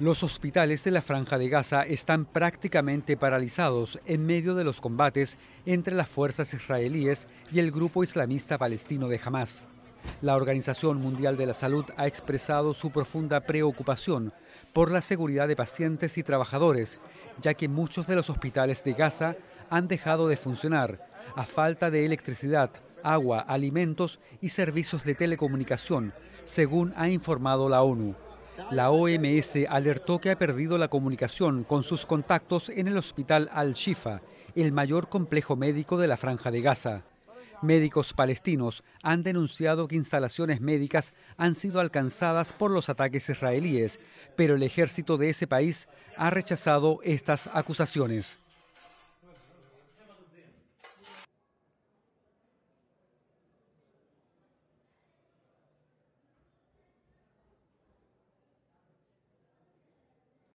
Los hospitales de la Franja de Gaza están prácticamente paralizados en medio de los combates entre las fuerzas israelíes y el grupo islamista palestino de Hamas. La Organización Mundial de la Salud ha expresado su profunda preocupación por la seguridad de pacientes y trabajadores, ya que muchos de los hospitales de Gaza han dejado de funcionar a falta de electricidad, agua, alimentos y servicios de telecomunicación, según ha informado la ONU. La OMS alertó que ha perdido la comunicación con sus contactos en el hospital Al-Shifa, el mayor complejo médico de la Franja de Gaza. Médicos palestinos han denunciado que instalaciones médicas han sido alcanzadas por los ataques israelíes, pero el ejército de ese país ha rechazado estas acusaciones.